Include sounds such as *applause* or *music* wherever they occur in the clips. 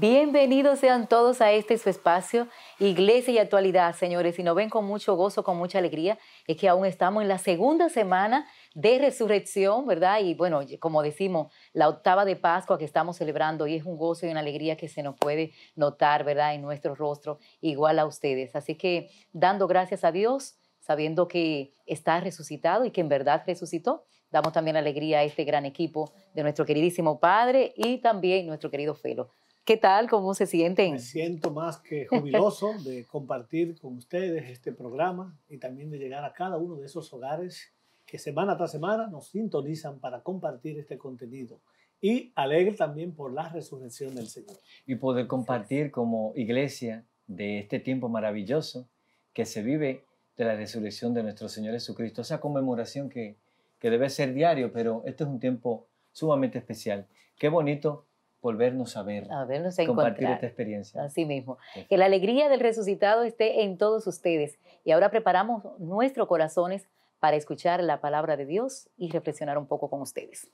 Bienvenidos sean todos a este su espacio, Iglesia y Actualidad, señores. Y nos ven con mucho gozo, con mucha alegría, es que aún estamos en la segunda semana de resurrección, ¿verdad? Y bueno, como decimos, la octava de Pascua que estamos celebrando y es un gozo y una alegría que se nos puede notar, ¿verdad? En nuestro rostro, igual a ustedes. Así que dando gracias a Dios, sabiendo que está resucitado y que en verdad resucitó. Damos también alegría a este gran equipo de nuestro queridísimo Padre y también nuestro querido Felo. ¿Qué tal? ¿Cómo se sienten? Me siento más que jubiloso *laughs* de compartir con ustedes este programa y también de llegar a cada uno de esos hogares que semana tras semana nos sintonizan para compartir este contenido. Y alegre también por la resurrección del Señor. Y poder compartir como iglesia de este tiempo maravilloso que se vive de la resurrección de nuestro Señor Jesucristo. Esa conmemoración que, debe ser diario, pero este es un tiempo sumamente especial. Qué bonito volvernos a ver, a compartir esta experiencia. Así mismo. Que la alegría del resucitado esté en todos ustedes. Y ahora preparamos nuestros corazones para escuchar la palabra de Dios y reflexionar un poco con ustedes.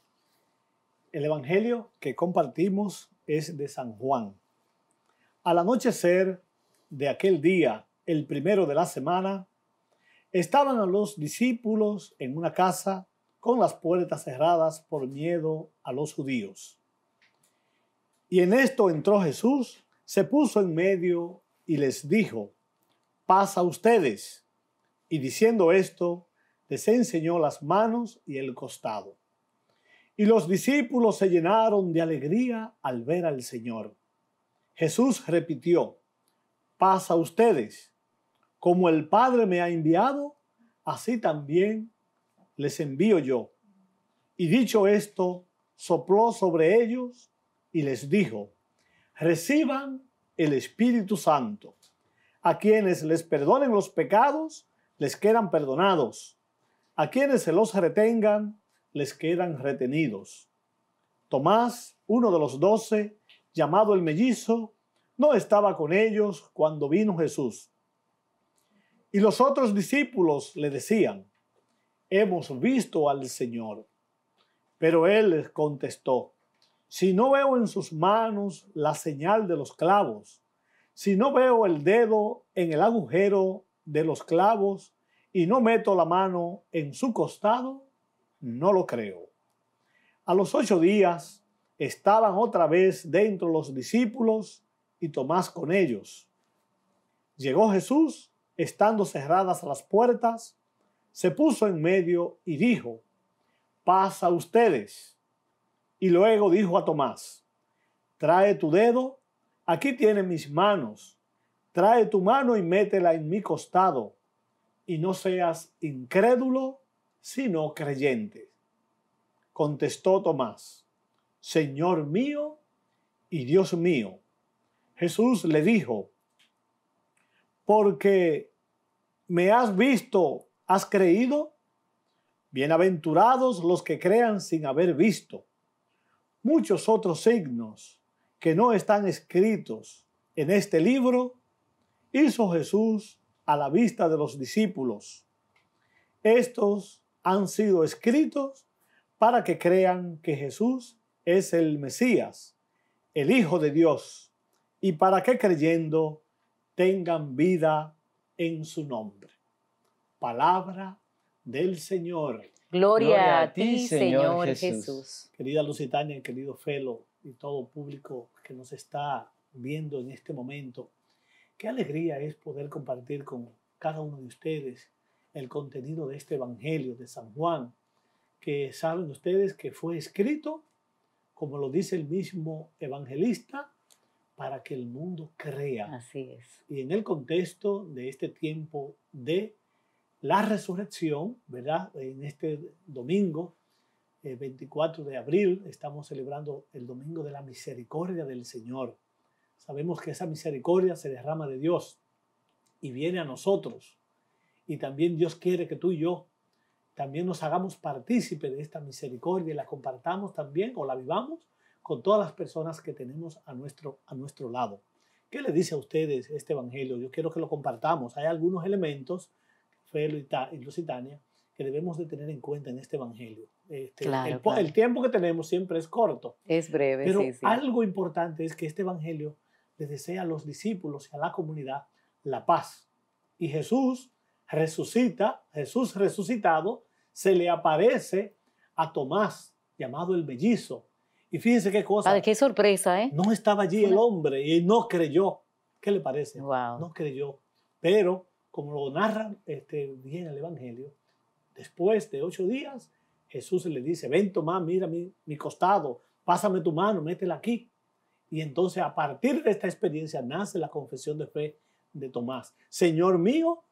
El Evangelio que compartimos es de San Juan. Al anochecer de aquel día, el primero de la semana, estaban los discípulos en una casa con las puertas cerradas por miedo a los judíos. Y en esto entró Jesús, se puso en medio y les dijo, Pasa a ustedes. Y diciendo esto, les enseñó las manos y el costado. Y los discípulos se llenaron de alegría al ver al Señor. Jesús repitió, Pasa a ustedes. Como el Padre me ha enviado, así también les envío yo. Y dicho esto, sopló sobre ellos y les dijo, reciban el Espíritu Santo. A quienes les perdonen los pecados, les quedan perdonados. A quienes se los retengan, les quedan retenidos. Tomás, uno de los doce, llamado el mellizo, no estaba con ellos cuando vino Jesús. Y los otros discípulos le decían, hemos visto al Señor. Pero él les contestó, si no veo en sus manos la señal de los clavos, si no veo el dedo en el agujero de los clavos y no meto la mano en su costado, no lo creo. A los ocho días estaban otra vez dentro los discípulos y Tomás con ellos. Llegó Jesús, estando cerradas las puertas, se puso en medio y dijo, «Pasa ustedes. Y luego dijo a Tomás, trae tu dedo, aquí tiene mis manos, trae tu mano y métela en mi costado, y no seas incrédulo, sino creyente. Contestó Tomás, Señor mío y Dios mío. Jesús le dijo, porque me has visto, has creído. Bienaventurados los que crean sin haber visto muchos otros signos que no están escritos en este libro, hizo Jesús a la vista de los discípulos. Estos han sido escritos para que crean que Jesús es el Mesías, el Hijo de Dios, y para que creyendo tengan vida en su nombre. Palabra del Señor. Gloria, a ti, Señor, Jesús. Jesús. Querida Lusitania, querido Felo y todo público que nos está viendo en este momento, qué alegría es poder compartir con cada uno de ustedes el contenido de este Evangelio de San Juan, que saben ustedes que fue escrito, como lo dice el mismo evangelista, para que el mundo crea. Así es. Y en el contexto de este tiempo de la resurrección, ¿verdad? En este domingo, 24 eh, de abril, estamos celebrando el domingo de la misericordia del Señor. Sabemos que esa misericordia se derrama de Dios y viene a nosotros. Y también Dios quiere que tú y yo también nos hagamos partícipe de esta misericordia y la compartamos también o la vivamos con todas las personas que tenemos a nuestro, a nuestro lado. ¿Qué le dice a ustedes este Evangelio? Yo quiero que lo compartamos. Hay algunos elementos y lusitania que debemos de tener en cuenta en este Evangelio. Este, claro, el, tiempo que tenemos siempre es corto. Es breve. Pero sí, algo importante es que este Evangelio le desea a los discípulos y a la comunidad la paz. Y Jesús resucita, Jesús resucitado, se le aparece a Tomás, llamado el mellizo. Y fíjense qué cosa. Padre, qué sorpresa, ¿eh? No estaba allí el hombre y no creyó. ¿Qué le parece? Wow. No creyó. Pero como lo narra este, bien el Evangelio, después de ocho días, Jesús le dice, ven Tomás, mira mi, mi costado, pásame tu mano, métela aquí. Y entonces a partir de esta experiencia nace la confesión de fe de Tomás. Señor mío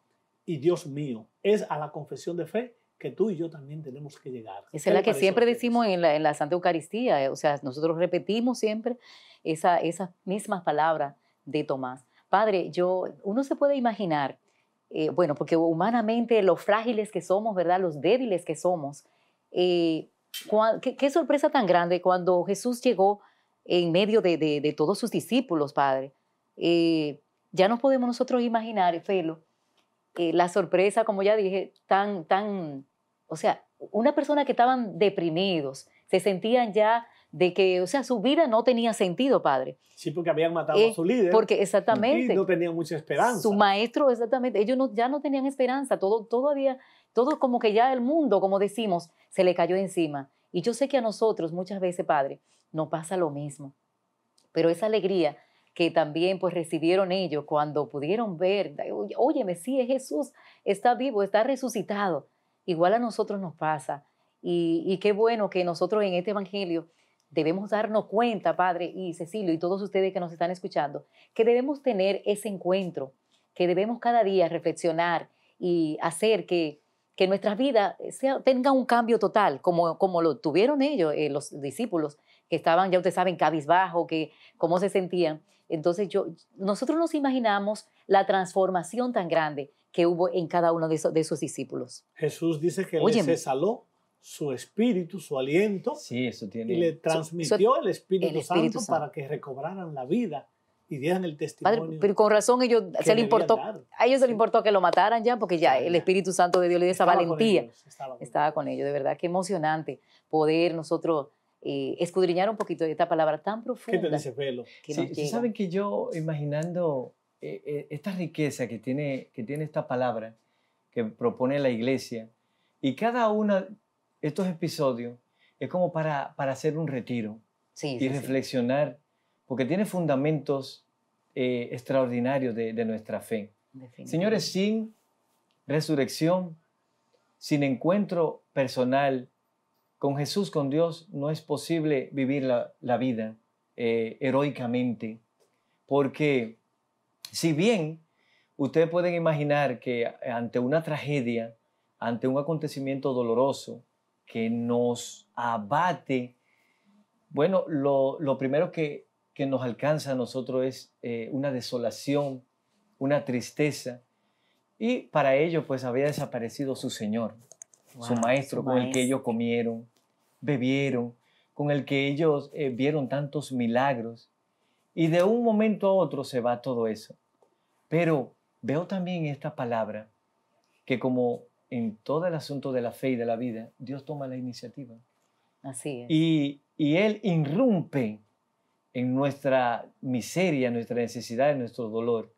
y Dios mío. Es a la confesión de fe que tú y yo también tenemos que llegar. Esa es la que siempre decimos en la, Santa Eucaristía. Eh? O sea, nosotros repetimos siempre esa, esas mismas palabras de Tomás. Padre, yo, uno se puede imaginar eh, bueno, porque humanamente los frágiles que somos, ¿verdad? Los débiles que somos. Eh, qué, sorpresa tan grande cuando Jesús llegó en medio de, todos sus discípulos, Padre. Eh, ya no podemos nosotros imaginar, Felo, la sorpresa, como ya dije, tan, tan, o sea, una persona que estaban deprimidos, se sentían ya de que, o sea, su vida no tenía sentido, padre. Sí, porque habían matado eh, a su líder. Porque exactamente. Y no tenían mucha esperanza. Su maestro, exactamente. Ellos ya no tenían esperanza. Todo, todavía, todo como que ya el mundo, como decimos, se le cayó encima. Y yo sé que a nosotros muchas veces, padre, nos pasa lo mismo. Pero esa alegría que también pues recibieron ellos cuando pudieron ver, oye, sí, Jesús, está vivo, está resucitado. Igual a nosotros nos pasa. y qué bueno que nosotros en este Evangelio debemos darnos cuenta, Padre y Cecilio y todos ustedes que nos están escuchando, que debemos tener ese encuentro, que debemos cada día reflexionar y hacer que, que vida vidas tenga un cambio total, como, como lo tuvieron ellos, eh, los discípulos, que estaban, ya ustedes saben, cabizbajo, que cómo se sentían. Entonces yo, nosotros nos imaginamos la transformación tan grande que hubo en cada uno de, esos, discípulos. Jesús dice que hoy se saló su espíritu, su aliento. Sí, eso tiene. Y le transmitió el, espíritu Santo, para que recobraran la vida y dieran el testimonio. Padre, pero con razón ellos se le importó, a ellos se le importó que lo mataran ya, porque ya el Espíritu Santo de Dios le dio esa valentía. estaba, con, ellos. de verdad, qué emocionante poder nosotros eh, escudriñar un poquito de esta palabra tan profunda. ¿Qué te dice pelo? saben que yo imaginando eh, eh, esta riqueza que tiene, que tiene esta palabra que propone la iglesia y cada una estos episodios es como para, hacer un retiro y reflexionar, porque tiene fundamentos eh, extraordinarios de, nuestra fe. Señores, sin resurrección, sin encuentro personal con Jesús, con Dios, no es posible vivir la, vida eh, heroicamente, porque si bien ustedes pueden imaginar que ante una tragedia, ante un acontecimiento doloroso, que nos abate, bueno, lo, primero que, nos alcanza a nosotros es eh, una desolación, una tristeza. Y para ello, pues había desaparecido su Señor, su maestro, con el que ellos comieron, bebieron, con el que ellos eh, vieron tantos milagros. Y de un momento a otro se va todo eso. Pero veo también esta palabra que como en todo el asunto de la fe y de la vida, Dios toma la iniciativa. Así es. Y, Él irrumpe en nuestra miseria, nuestra necesidad, en nuestro dolor.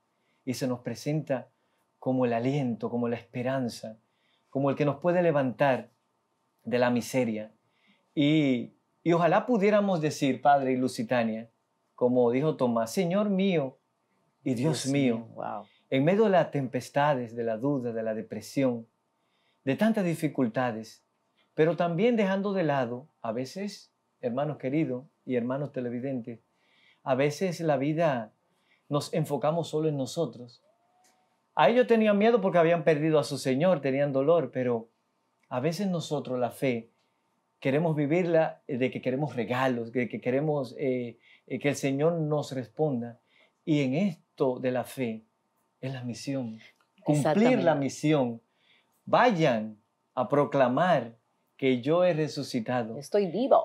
Y se nos presenta como el aliento, como la esperanza, como el que nos puede levantar de la miseria. Y, ojalá pudiéramos decir, Padre y Lusitania, como dijo Tomás, Señor mío y Dios, mío, en medio de las tempestades, de la duda, de la depresión, de tantas dificultades, pero también dejando de lado, a veces, hermanos queridos y hermanos televidentes, a veces la vida nos enfocamos solo en nosotros. A ellos tenían miedo porque habían perdido a su Señor, tenían dolor, pero a veces nosotros la fe queremos vivirla eh, de que queremos regalos, de que queremos eh, eh, que el Señor nos responda. Y en esto de la fe es la misión, cumplir la misión vayan a proclamar que yo he resucitado. Estoy vivo.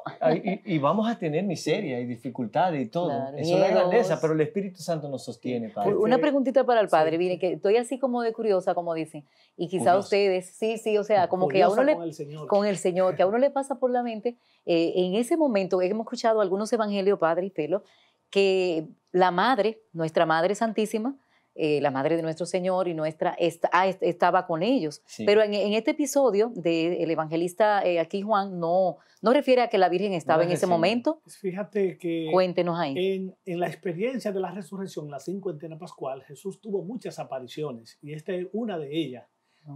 Y, vamos a tener miseria y dificultades y todo. Eso es la grandeza, pero el Espíritu Santo nos sostiene, Padre. Una preguntita para el Padre. viene que estoy así como de curiosa, como dicen. Y quizá ustedes, sí, sí, o sea, como que a uno con le... El Señor. que a uno le pasa por la mente. Eh, en ese momento, hemos escuchado algunos evangelios, Padre y Pelo, que la Madre, nuestra Madre Santísima, eh, la madre de nuestro Señor y nuestra ah, estaba con ellos. Pero en, este episodio del evangelista eh, aquí Juan no, no refiere a que la Virgen estaba en ese momento. Pues fíjate que... Cuéntenos ahí. En, la experiencia de la resurrección, la cincuentena pascual, Jesús tuvo muchas apariciones y esta es una de ellas,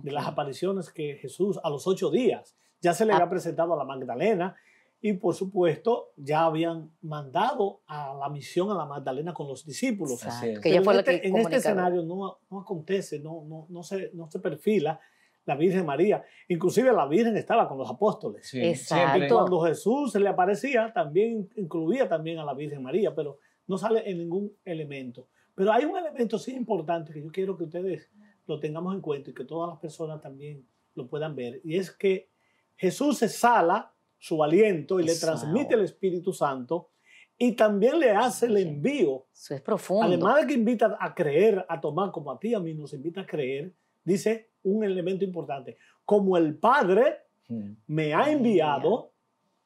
de las apariciones que Jesús a los ocho días ya se le ah. había presentado a la Magdalena, y por supuesto ya habían mandado a la misión a la Magdalena con los discípulos. que fue en, este, en este escenario no, no acontece, no, no, no, se, no se perfila la Virgen María. Inclusive la Virgen estaba con los apóstoles. Exacto. Y cuando Jesús se le aparecía, también incluía también a la Virgen María, pero no sale en ningún elemento. Pero hay un elemento sí importante que yo quiero que ustedes lo tengamos en cuenta y que todas las personas también lo puedan ver, y es que Jesús se sala su aliento y le transmite el Espíritu Santo y también le hace el envío. Eso es profundo. Además de que invita a creer, a tomar, como a ti a mí nos invita a creer, dice un elemento importante, como el Padre hmm. me ha enviado,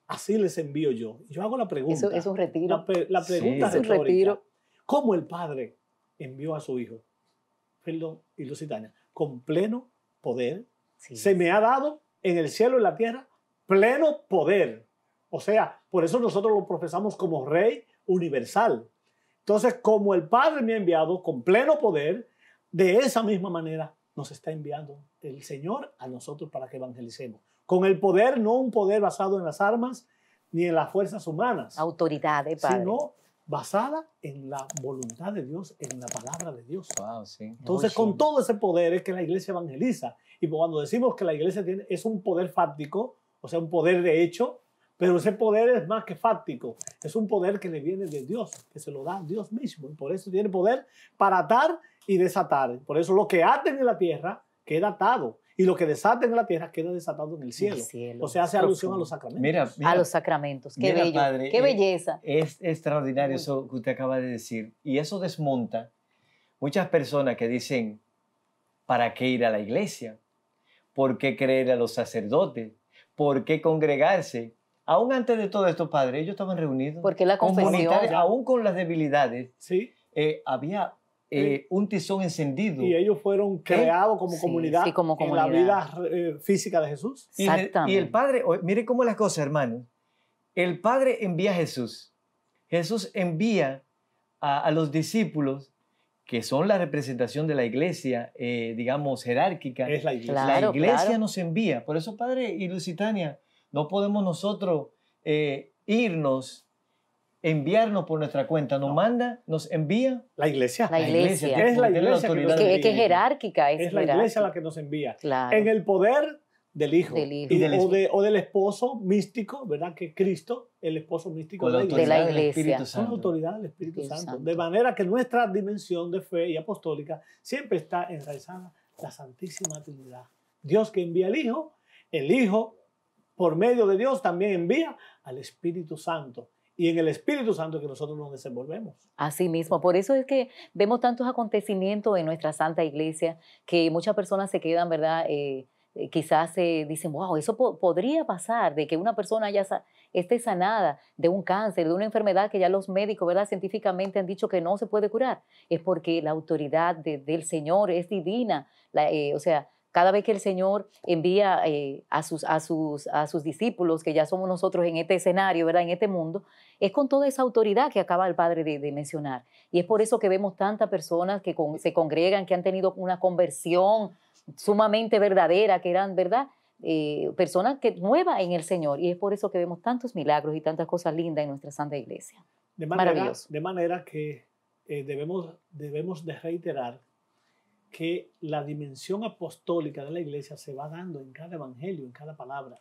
así les envío yo. Yo hago la pregunta. Eso es un retiro. La, pregunta es ¿Cómo el Padre envió a su Hijo? Perdón, y Lusitania. Con pleno poder. Se me ha dado en el cielo y la tierra pleno poder. O sea, por eso nosotros lo profesamos como Rey universal. Entonces, como el Padre me ha enviado con pleno poder, de esa misma manera nos está enviando el Señor a nosotros para que evangelicemos. Con el poder, no un poder basado en las armas ni en las fuerzas humanas. Autoridad, eh, Padre. Sino basada en la voluntad de Dios, en la palabra de Dios. Entonces, con todo ese poder es que la iglesia evangeliza. Y cuando decimos que la iglesia tiene, es un poder fáctico, o sea, un poder de hecho, pero ese poder es más que fáctico, es un poder que le viene de Dios, que se lo da Dios mismo, y por eso tiene poder para atar y desatar. Por eso lo que aten en la tierra queda atado, y lo que desaten en la tierra queda desatado en el cielo. O sea, hace alusión a los sacramentos. Mira, a los sacramentos, qué qué eh, belleza. Es, extraordinario eso que usted acaba de decir, y eso desmonta muchas personas que dicen, ¿para qué ir a la iglesia? ¿Por qué creer a los sacerdotes? por qué congregarse. Aún antes de todo esto, padre, ellos estaban reunidos. Porque la confesión. Aún con las debilidades, sí. Eh, había eh, un tizón encendido. Y ellos fueron ¿Eh? creados como, comunidad en la vida física de Jesús. Exactamente. Y el, Padre, mire cómo las cosas, hermano. El Padre envía a Jesús. Jesús envía a los discípulos que son la representación de la iglesia, eh, digamos, jerárquica. Es la iglesia. la iglesia nos envía. Por eso, Padre y Lusitania, no podemos nosotros eh, irnos, enviarnos por nuestra cuenta. Nos manda, nos envía. La iglesia. La iglesia. es la iglesia? La que, es jerárquica. Es, la iglesia la que nos envía. En el poder del hijo, o, del esposo místico, ¿verdad? Que Cristo, el esposo místico de la iglesia, la autoridad del Espíritu Santo. De manera que nuestra dimensión de fe y apostólica siempre está enraizada la Santísima Trinidad. Dios que envía al Hijo, el Hijo por medio de Dios también envía al Espíritu Santo. Y en el Espíritu Santo que nosotros nos desenvolvemos. Así mismo, por eso es que vemos tantos acontecimientos en nuestra Santa Iglesia que muchas personas se quedan, ¿verdad? Eh, eh, quizás se eh, dicen, wow, eso podría pasar, de que una persona ya esté sanada de un cáncer, de una enfermedad que ya los médicos, ¿verdad? Científicamente han dicho que no se puede curar. Es porque la autoridad del Señor es divina. Eh, o sea, cada vez que el Señor envía a, sus, a, sus, a sus discípulos, que ya somos nosotros en este escenario, ¿verdad? en este mundo, es con toda esa autoridad que acaba el Padre de, mencionar. Y es por eso que vemos tantas personas que se congregan, que han tenido una conversión sumamente verdadera, que eran, ¿verdad? Eh, personas que nueva en el Señor. Y es por eso que vemos tantos milagros y tantas cosas lindas en nuestra Santa Iglesia. De manera, que eh, debemos, debemos reiterar que la dimensión apostólica de la iglesia se va dando en cada evangelio, en cada palabra.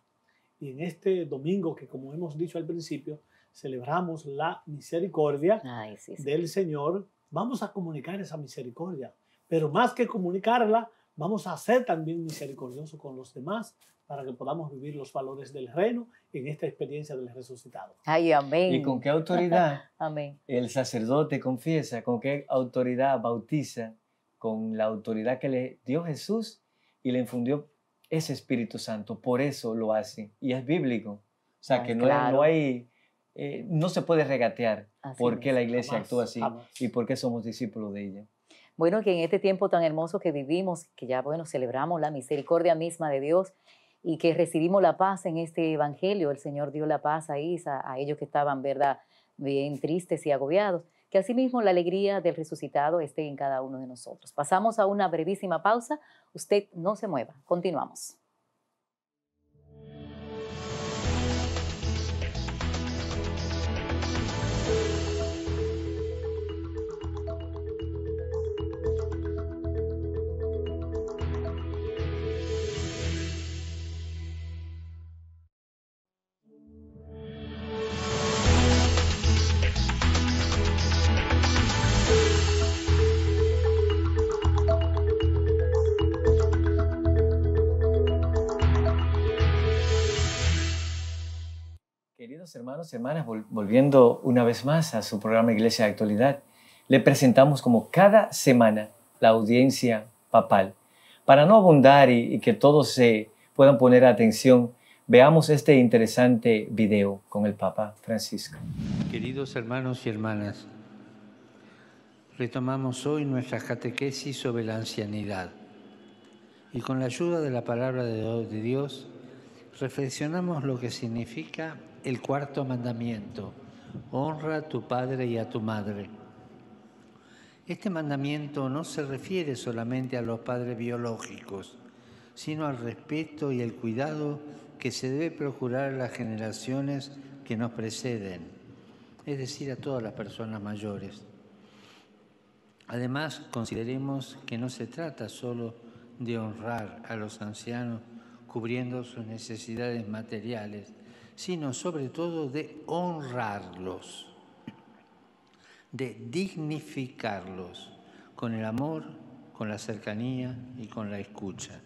Y en este domingo que, como hemos dicho al principio, celebramos la misericordia del Señor, vamos a comunicar esa misericordia. Pero más que comunicarla, vamos a ser también misericordiosos con los demás para que podamos vivir los valores del reino en esta experiencia del resucitado. Ay, amén. ¿Y con qué autoridad *laughs* amén. el sacerdote confiesa? ¿Con qué autoridad bautiza? Con la autoridad que le dio Jesús y le infundió ese Espíritu Santo. Por eso lo hace. Y es bíblico. O sea, ah, que no, no hay... Eh, no se puede regatear por qué la iglesia actúa así y por qué somos discípulos de ella. Bueno, que en este tiempo tan hermoso que vivimos, que ya, bueno, celebramos la misericordia misma de Dios y que recibimos la paz en este Evangelio, el Señor dio la paz a a ellos que estaban, ¿verdad?, bien tristes y agobiados, que asimismo la alegría del resucitado esté en cada uno de nosotros. Pasamos a una brevísima pausa, usted no se mueva, continuamos. hermanos y hermanas, volviendo una vez más a su programa Iglesia de Actualidad, le presentamos como cada semana la audiencia papal. Para no abundar y, y que todos se puedan poner atención, veamos este interesante video con el Papa Francisco. Queridos hermanos y hermanas, retomamos hoy nuestra catequesis sobre la ancianidad y con la ayuda de la palabra de Dios reflexionamos lo que significa el cuarto mandamiento, honra a tu padre y a tu madre. Este mandamiento no se refiere solamente a los padres biológicos, sino al respeto y el cuidado que se debe procurar a las generaciones que nos preceden, es decir, a todas las personas mayores. Además, consideremos que no se trata solo de honrar a los ancianos cubriendo sus necesidades materiales, sino sobre todo de honrarlos, de dignificarlos con el amor, con la cercanía y con la escucha.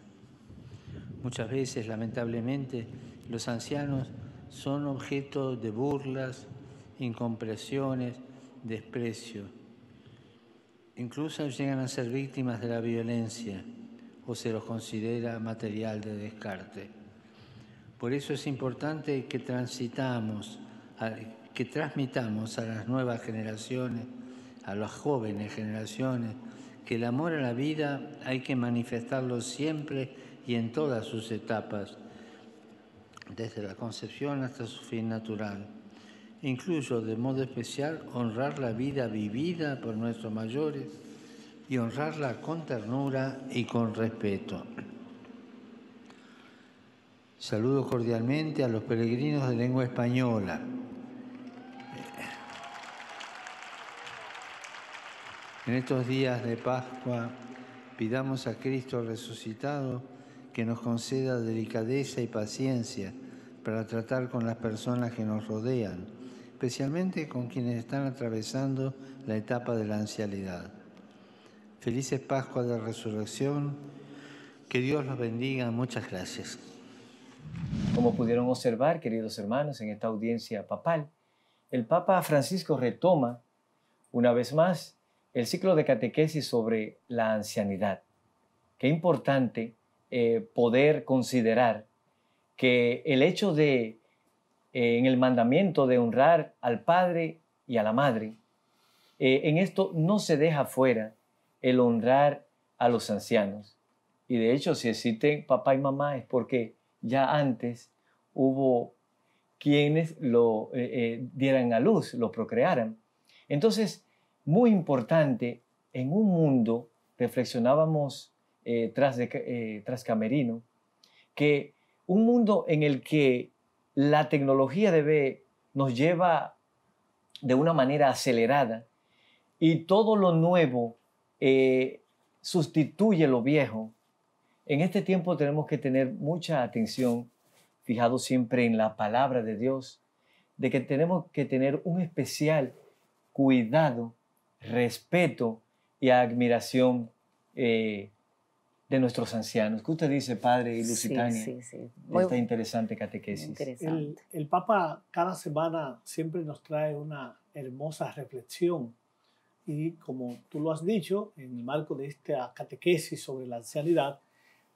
Muchas veces, lamentablemente, los ancianos son objeto de burlas, incompresiones, desprecio. Incluso llegan a ser víctimas de la violencia o se los considera material de descarte. Por eso es importante que transitamos, que transmitamos a las nuevas generaciones, a las jóvenes generaciones, que el amor a la vida hay que manifestarlo siempre y en todas sus etapas, desde la concepción hasta su fin natural. Incluso de modo especial honrar la vida vivida por nuestros mayores y honrarla con ternura y con respeto. Saludo cordialmente a los peregrinos de lengua española. En estos días de Pascua pidamos a Cristo resucitado que nos conceda delicadeza y paciencia para tratar con las personas que nos rodean, especialmente con quienes están atravesando la etapa de la ancianidad. Felices Pascua de Resurrección, que Dios los bendiga, muchas gracias. Como pudieron observar, queridos hermanos, en esta audiencia papal, el Papa Francisco retoma, una vez más, el ciclo de catequesis sobre la ancianidad. Qué importante eh, poder considerar que el hecho de, eh, en el mandamiento de honrar al Padre y a la Madre, eh, en esto no se deja fuera el honrar a los ancianos. Y de hecho, si existen papá y mamá es porque ya antes hubo quienes lo eh, eh, dieran a luz, lo procrearan. Entonces, muy importante, en un mundo, reflexionábamos eh, tras, tras Camerino, que un mundo en el que la tecnología debe, nos lleva de una manera acelerada y todo lo nuevo sustituye lo viejo, en este tiempo tenemos que tener mucha atención, fijado siempre en la palabra de Dios, de que tenemos que tener un especial cuidado, respeto y admiración eh, de nuestros ancianos. ¿Qué usted dice, padre y Lusitania? Sí, esta interesante catequesis. El, el, Papa cada semana siempre nos trae una hermosa reflexión y como tú lo has dicho, en el marco de esta catequesis sobre la ancianidad,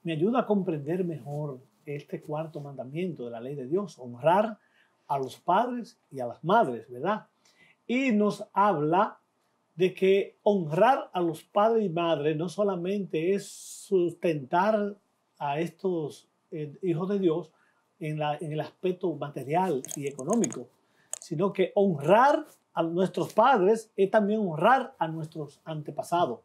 me ayuda a comprender mejor este cuarto mandamiento de la ley de Dios, honrar a los padres y a las madres, ¿verdad? Y nos habla de que honrar a los padres y madres no solamente es sustentar a estos eh, hijos de Dios en, la, en el aspecto material y económico, sino que honrar a nuestros padres es también honrar a nuestros antepasados.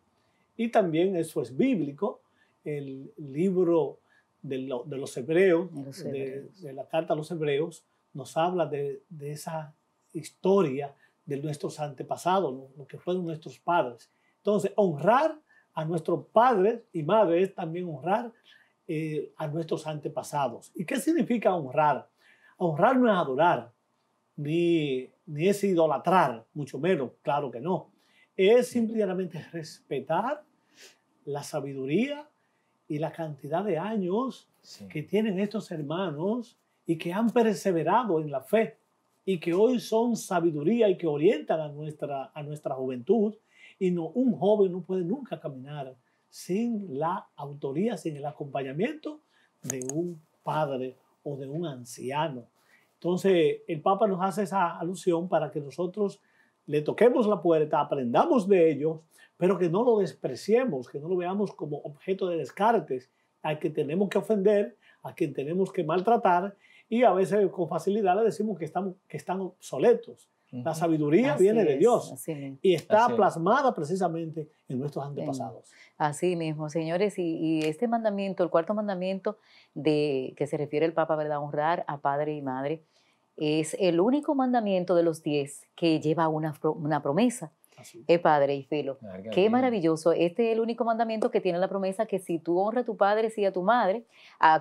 Y también eso es bíblico el libro de, los hebreos, De, la carta a los hebreos, nos habla de, esa historia de nuestros antepasados, lo, que fueron nuestros padres. Entonces, honrar a nuestros padres y madres es también honrar eh, a nuestros antepasados. ¿Y qué significa honrar? Honrar no es adorar, ni, ni es idolatrar, mucho menos, claro que no. Es simplemente respetar la sabiduría, y la cantidad de años que tienen estos hermanos y que han perseverado en la fe y que hoy son sabiduría y que orientan a nuestra, a nuestra juventud. Y no, un joven no puede nunca caminar sin la autoría, sin el acompañamiento de un padre o de un anciano. Entonces, el Papa nos hace esa alusión para que nosotros le toquemos la puerta, aprendamos de ellos, pero que no lo despreciemos, que no lo veamos como objeto de descartes, al que tenemos que ofender, a quien tenemos que maltratar y a veces con facilidad le decimos que, están obsoletos. La sabiduría viene de Dios y está plasmada precisamente en nuestros antepasados. Así mismo, señores, y, este mandamiento, el cuarto mandamiento de que se refiere el Papa, ¿verdad? Honrar a padre y madre es el único mandamiento de los diez que lleva una, una promesa. Eh, padre y filo. Qué maravilloso. Este es el único mandamiento que tiene la promesa que si tú honras a tu padre, y a tu madre,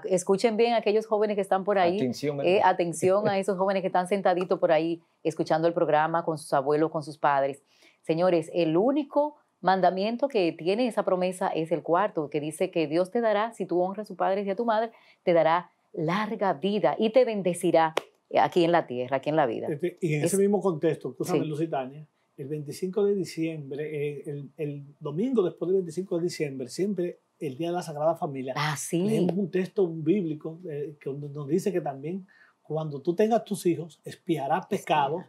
escuchen bien aquellos jóvenes que están por ahí. Atención, eh, atención a *laughs* esos jóvenes que están sentaditos por ahí escuchando el programa con sus abuelos, con sus padres. Señores, el único mandamiento que tiene esa promesa es el cuarto, que dice que Dios te dará, si tú honras a tu padre y a tu madre, te dará larga vida y te bendecirá eh, aquí en la tierra, aquí en la vida. Este, y en ese mismo contexto, tú sabes, Lusitania, el 25 de diciembre, eh, el, domingo después del 25 de diciembre, siempre el Día de la Sagrada Familia. Ah, sí. Es un texto bíblico eh, que nos dice que también cuando tú tengas tus hijos, espiarás pecados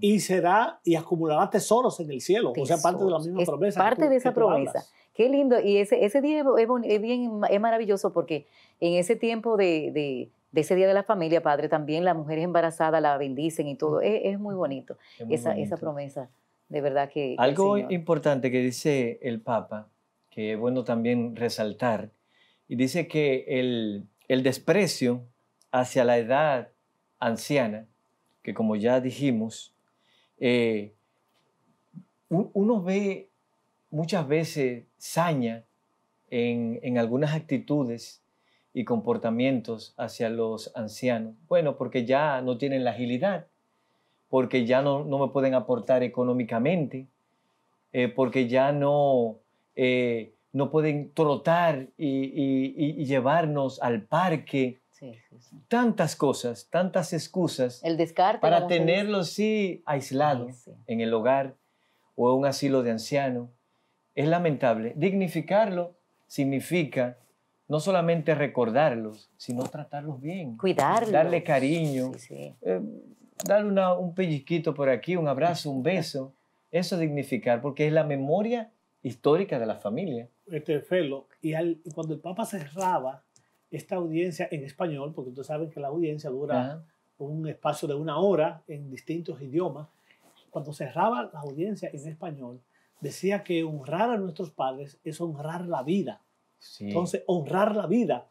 y será y acumulará tesoros en el cielo. O sea, parte de la misma promesa. Parte de esa promesa. Qué lindo. Y ese, ese día es, bien, es maravilloso porque en ese tiempo de, de ese Día de la Familia, Padre, también las mujeres embarazadas la bendicen y todo. Es, muy bonito esa, esa promesa, de verdad que... Algo importante que dice el Papa, que es bueno también resaltar, y dice que el, desprecio hacia la edad anciana, que como ya dijimos, eh, uno ve muchas veces saña en, en algunas actitudes y comportamientos hacia los ancianos. Bueno, porque ya no tienen la agilidad, porque ya no, no me pueden aportar económicamente, eh, porque ya no, eh, no pueden trotar y, llevarnos al parque. Tantas cosas, tantas excusas. Para tenerlos, sí, aislados en el hogar o en un asilo de ancianos. Es lamentable. Dignificarlo significa no solamente recordarlos, sino tratarlos bien. Cuidarlos. Darle cariño. Eh, darle un pellizquito por aquí, un abrazo, un beso. Eso es dignificar, porque es la memoria histórica de la familia. Este Felo, y, cuando el Papa cerraba esta audiencia en español, porque ustedes saben que la audiencia dura un espacio de una hora en distintos idiomas, cuando cerraba la audiencia en español, decía que honrar a nuestros padres es honrar la vida. Entonces, honrar la vida.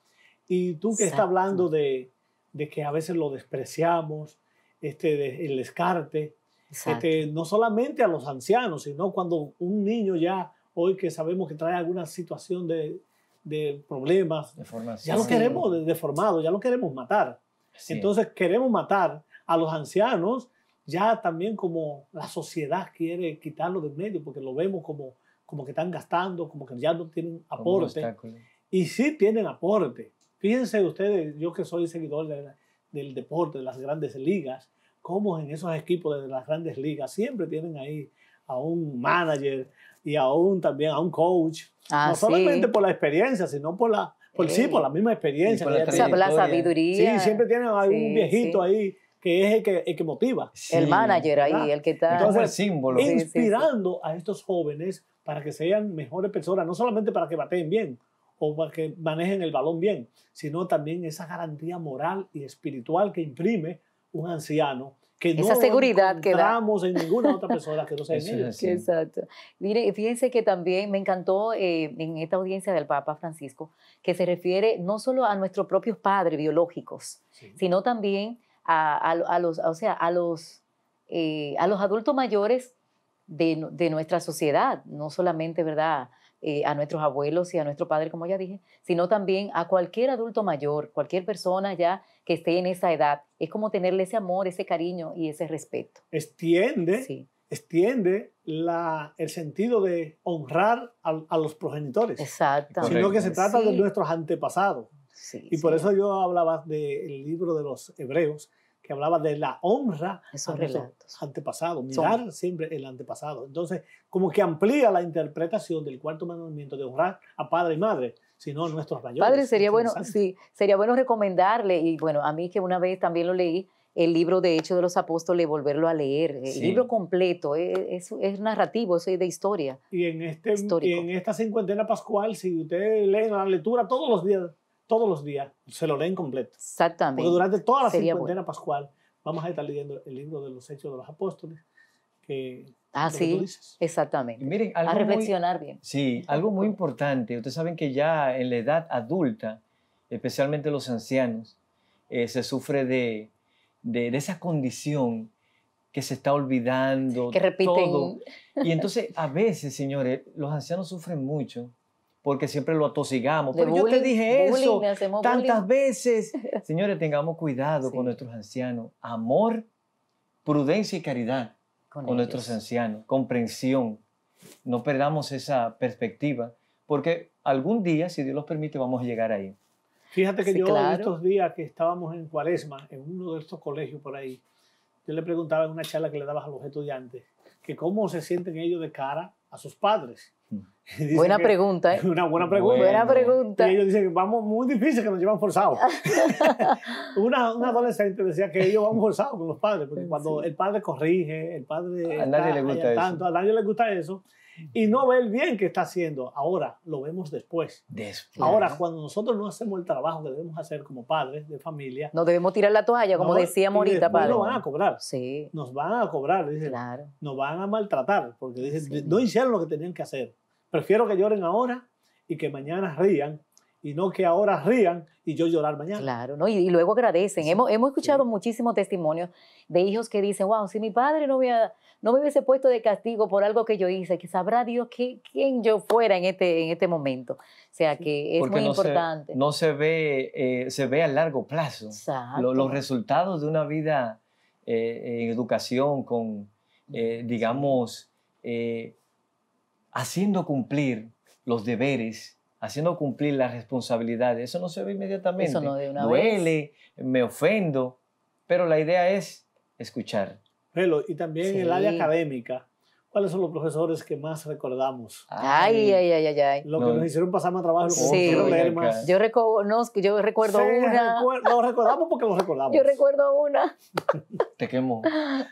Y tú que estás hablando de, de, que a veces lo despreciamos, este, el descarte, este, no solamente a los ancianos, sino cuando un niño ya, hoy que sabemos que trae alguna situación de, de problemas, ya lo queremos deformado, ya lo queremos matar. Entonces queremos matar a los ancianos, ya también como la sociedad quiere quitarlo del medio, porque lo vemos como como que están gastando, como que ya no tienen aporte. Y sí tienen aporte. Fíjense ustedes, yo que soy seguidor del deporte, de las grandes ligas, cómo en esos equipos de las grandes ligas siempre tienen ahí a un manager y a un, también a un coach. Ah, no solamente por la experiencia, sino por la, por, sí, por la misma experiencia. Por la, sabiduría. Sí, siempre tienen un un viejito ahí que es el que, motiva. el manager ahí, el que está. símbolo. Inspirando a estos jóvenes para que sean mejores personas, no solamente para que bateen bien o para que manejen el balón bien, sino también esa garantía moral y espiritual que imprime un anciano que no esa en ninguna otra *laughs* persona que no sea en ellos. Exacto. Mire, fíjense que también me encantó eh, en esta audiencia del Papa Francisco que se refiere no solo a nuestros propios padres biológicos, sino también a, los, o sea, a los, eh, a los adultos mayores de, nuestra sociedad, no solamente, ¿verdad? Eh, a nuestros abuelos y a nuestro padre, como ya dije, sino también a cualquier adulto mayor, cualquier persona ya que esté en esa edad. Es como tenerle ese amor, ese cariño y ese respeto. Extiende, extiende la, el sentido de honrar a, los progenitores. Exacto. Sino que se trata de nuestros antepasados. y por eso yo hablaba del libro de los hebreos, que hablaba de la honra Esos relatos. los antepasados, mirar siempre el antepasado. Entonces, como que amplía la interpretación del cuarto mandamiento de honrar a padre y madre, sino a nuestros mayores. Padre, sería bueno, sí, sería bueno recomendarle, y bueno, a mí que una vez también lo leí, el libro de Hechos de los Apóstoles, volverlo a leer, el eh, libro completo, eh, es, es, narrativo, es de historia. Y en, este, en esta cincuentena pascual, si usted lee la lectura todos los días todos los días, se lo leen completo. Exactamente. Porque durante toda la Sería pascual vamos a estar leyendo el libro de los Hechos de los Apóstoles. Que, ah, sí, exactamente. a reflexionar bien. Sí, algo muy importante. Ustedes saben que ya en la edad adulta, especialmente los ancianos, eh, se sufre de, esa condición que se está olvidando. Que repiten. Y *laughs* entonces, a veces, señores, los ancianos sufren mucho porque siempre lo atosigamos. Pero yo te dije eso tantas veces. *laughs* Señores, tengamos cuidado con nuestros ancianos. Amor, prudencia y caridad con, nuestros ancianos. Comprensión. No perdamos esa perspectiva, porque algún día, si Dios los permite, vamos a llegar ahí. Fíjate que yo estos días que estábamos en Cuaresma, en uno de estos colegios por ahí, yo le preguntaba en una charla que le dabas a los estudiantes, que cómo se sienten ellos de cara a sus padres. *laughs* Buena pregunta, ¿eh? Una buena pregunta. Buena pregunta. Y ellos dicen, vamos, muy difícil que nos llevan forzados. *laughs* una, una, adolescente decía que ellos van forzados con los padres, porque cuando el padre corrige, el padre... A nadie le gusta tanto, eso. A nadie le gusta eso. Y no ve el bien que está haciendo. Ahora lo vemos después. Ahora, cuando nosotros no hacemos el trabajo que debemos hacer como padres de familia. No debemos tirar la toalla, como decía Morita, padre. Nos van a cobrar. Sí. Nos van a cobrar, Nos van a maltratar, porque dicen, no hicieron lo que tenían que hacer. Prefiero que lloren ahora y que mañana rían y no que ahora rían y yo llorar mañana. Claro, ¿no? y, luego agradecen. hemos, escuchado muchísimos testimonios de hijos que dicen, wow, si mi padre no, no me hubiese puesto de castigo por algo que yo hice, que sabrá Dios quién yo fuera en este, en este momento. O sea, que es muy importante. no se ve, eh, se ve a largo plazo los resultados de una vida eh, en educación con, eh, digamos, haciendo cumplir los deberes, haciendo cumplir las responsabilidades. Eso no se ve inmediatamente. Eso una Duele, me ofendo, pero la idea es escuchar. y también en el área académica, ¿Cuáles son los profesores que más recordamos? Ay, ay, ay, ay. ay. Lo que nos hicieron pasar más trabajo. Sí. Leer más. Yo, yo recuerdo una. No lo recordamos porque los recordamos. Yo recuerdo una. *laughs* ¿Te quemó?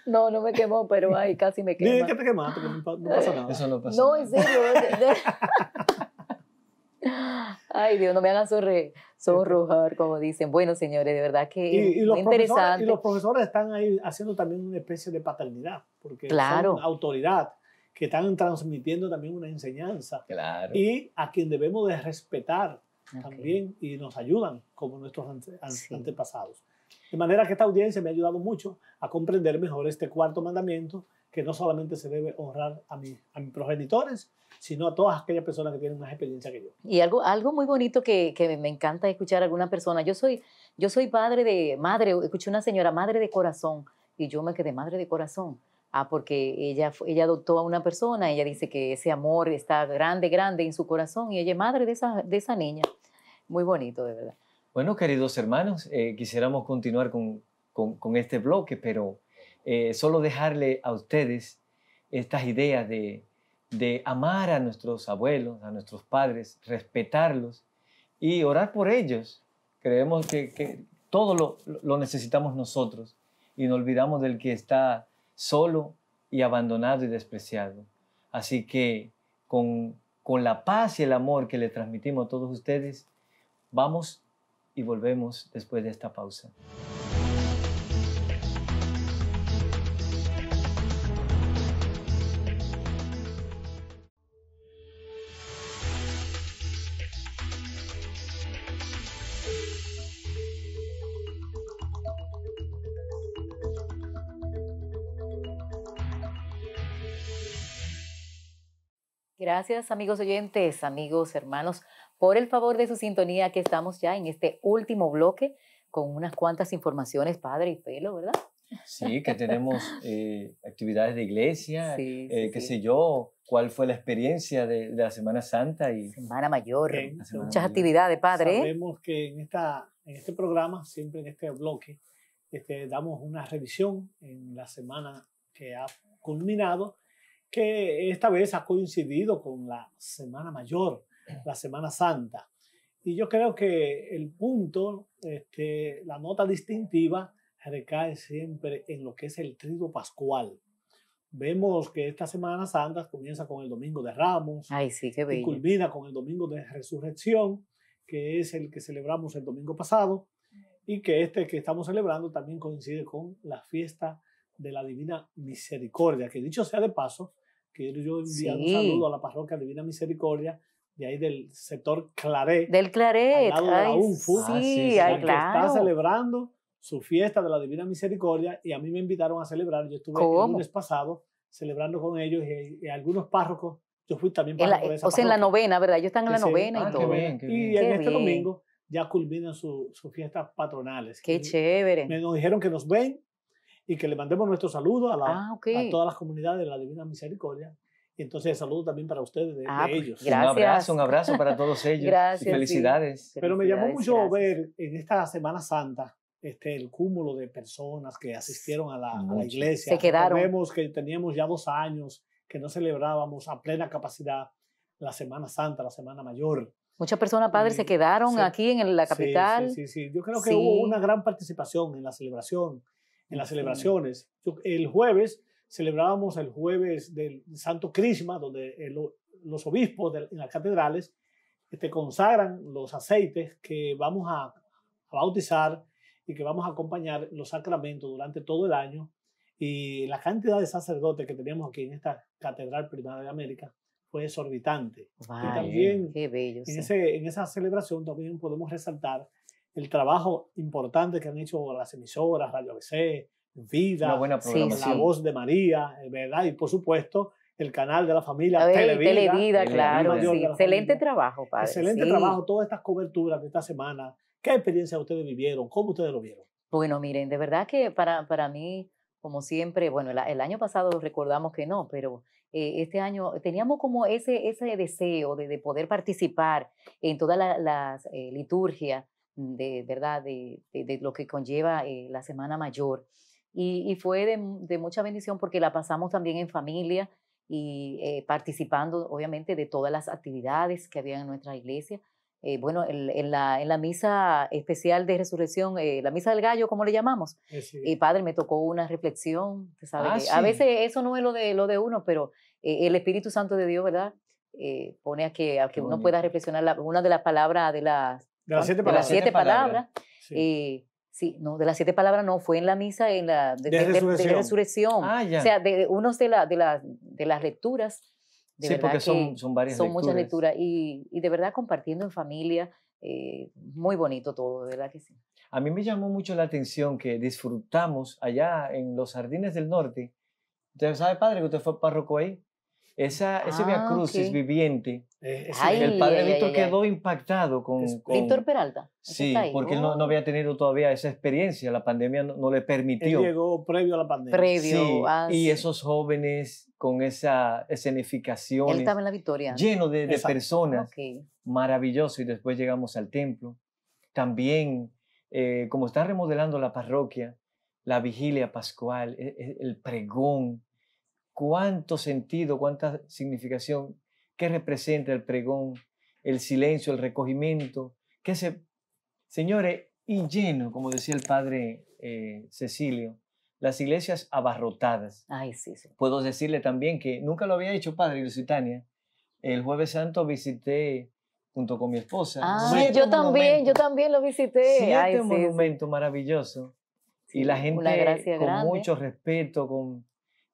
No, no me quemó, pero ay, casi me quemó. Ni que te quemaste, no pasa nada. Eso no pasa No, en serio. *laughs* Ay, Dios, no me hagan sonre, sonrojar, como dicen. Bueno, señores, de verdad que es interesante. Y los profesores están ahí haciendo también una especie de paternidad, porque son autoridad, que están transmitiendo también una enseñanza. Claro. Y a quien debemos de respetar también y nos ayudan como nuestros antepasados. De manera que esta audiencia me ha ayudado mucho a comprender mejor este cuarto mandamiento que no solamente se debe honrar a, mi, a mis progenitores, sino a todas aquellas personas que tienen más experiencia que yo. Y algo, algo muy bonito que, que me encanta escuchar a alguna persona. Yo soy, yo soy padre de madre, escuché una señora, madre de corazón, y yo me quedé madre de corazón. Ah, porque ella, ella adoptó a una persona, ella dice que ese amor está grande, grande en su corazón, y ella es madre de esa, de esa niña. Muy bonito, de verdad. Bueno, queridos hermanos, eh, quisiéramos continuar con, con, con este bloque, pero eh, solo dejarle a ustedes estas ideas de, amar a nuestros abuelos, a nuestros padres, respetarlos y orar por ellos. Creemos que, todo lo, necesitamos nosotros y no olvidamos del que está solo y abandonado y despreciado. Así que con, con la paz y el amor que le transmitimos a todos ustedes, vamos y volvemos después de esta pausa. Gracias amigos oyentes, amigos, hermanos, por el favor de su sintonía que estamos ya en este último bloque con unas cuantas informaciones, padre y pelo, ¿verdad? Sí, que tenemos eh, actividades de iglesia, eh, qué sé yo, cuál fue la experiencia de, la Semana Santa y... Semana Mayor, muchas actividades, padre. ¿eh? Sabemos que en, este programa, siempre en este bloque, este, damos una revisión en la semana que ha culminado que esta vez ha coincidido con la Semana Mayor, la Semana Santa. Y yo creo que el punto, este, la nota distintiva, recae siempre en lo que es el trigo pascual. Vemos que esta Semana Santa comienza con el Domingo de Ramos y culmina con el Domingo de Resurrección, que es el que celebramos el domingo pasado, y que este que estamos celebrando también coincide con la fiesta de la Divina Misericordia, que dicho sea de paso, que yo enviar un saludo a la parroquia Divina Misericordia, de ahí del sector Claré. Del Claré. de Sí, claro. está celebrando su fiesta de la Divina Misericordia y a mí me invitaron a celebrar. Yo estuve el lunes pasado celebrando con ellos y, algunos párrocos. Yo fui también para de esa O sea, en la novena, ¿verdad? Ellos están en la novena y ah, todo. Y en este domingo ya culminan sus fiestas patronales. Qué chévere. Me nos dijeron que nos ven y que le mandemos nuestro saludo a, la, ah, a todas las comunidades de la Divina Misericordia. Y entonces saludo también para ustedes, de, ah, pues, ellos. Un abrazo, un abrazo para todos ellos. *laughs* gracias. felicidades. Pero me llamó mucho ver en esta Semana Santa este, el cúmulo de personas que asistieron a la, iglesia. Se quedaron. Vemos que teníamos ya dos años que no celebrábamos a plena capacidad la Semana Santa, la Semana Mayor. Muchas personas, padres, se quedaron aquí en la capital. sí, sí, sí. Yo creo que hubo una gran participación en la celebración en las celebraciones. el jueves celebrábamos el jueves del Santo Crisma, donde eh, los obispos de, en las catedrales este, consagran los aceites que vamos a, bautizar y que vamos a acompañar los sacramentos durante todo el año. Y la cantidad de sacerdotes que teníamos aquí en esta Catedral primaria de América fue exorbitante. y también bello, en, en esa celebración también podemos resaltar el trabajo importante que han hecho las emisoras, Radio ABC, Vida, buena La Voz de María, eh, ¿verdad? Y por supuesto, el canal de la familia ver, Televida. Televida, claro. Sí. Excelente trabajo, padre. Excelente trabajo, todas estas coberturas de esta semana. ¿Qué experiencia ustedes vivieron? ¿Cómo ustedes lo vieron? Bueno, miren, de verdad que para, para mí, como siempre, bueno, el año pasado recordamos que no, pero eh, este año teníamos como ese, ese deseo de, poder participar en todas las eh, liturgias de, ¿verdad? De, lo que conlleva eh, la Semana Mayor. Y, fue de, mucha bendición porque la pasamos también en familia y eh, participando, obviamente, de todas las actividades que había en nuestra iglesia. Eh, bueno, en, la, en, la, misa especial de resurrección, la misa del gallo, como le llamamos? Y padre, me tocó una reflexión, ¿sabes? Ah, a veces eso no es lo de, lo de uno, pero el Espíritu Santo de Dios, ¿verdad? pone a que, a que uno pueda reflexionar. una de las palabras de las de las siete palabras. Eh, sí. no, de las siete palabras no, fue en la misa en la, de, resurrección. Ah, o sea, de, unos de, la, de, de las lecturas. De sí, porque son, son varias Son muchas lecturas. Y, y, de verdad compartiendo en familia, eh, muy bonito todo, de verdad que sí. A mí me llamó mucho la atención que disfrutamos allá en los Jardines del Norte. Usted sabe, padre, que usted fue párroco ahí. Esa, ese Via ah, Crucis viviente, eh, el padre Víctor quedó impactado con, Víctor Peralta. Sí, porque él no, oh. había tenido todavía esa experiencia, la pandemia no, le permitió. Él llegó previo a la pandemia. Previo. Ah, y esos jóvenes con esa escenificación. Él estaba en la victoria. Lleno de, personas. Maravilloso. Y después llegamos al templo. También, eh, como están remodelando la parroquia, la vigilia pascual, e, e, el pregón, cuánto sentido, cuánta significación, que representa el pregón, el silencio, el recogimiento, que se, señores, y lleno, como decía el padre eh, Cecilio, las iglesias abarrotadas. Ay, sí, Puedo decirle también que nunca lo había hecho, padre Lusitania. El jueves santo visité junto con mi esposa. Ah, yo también, yo también lo visité. Siete un monumento maravilloso. Y la gente con mucho respeto, con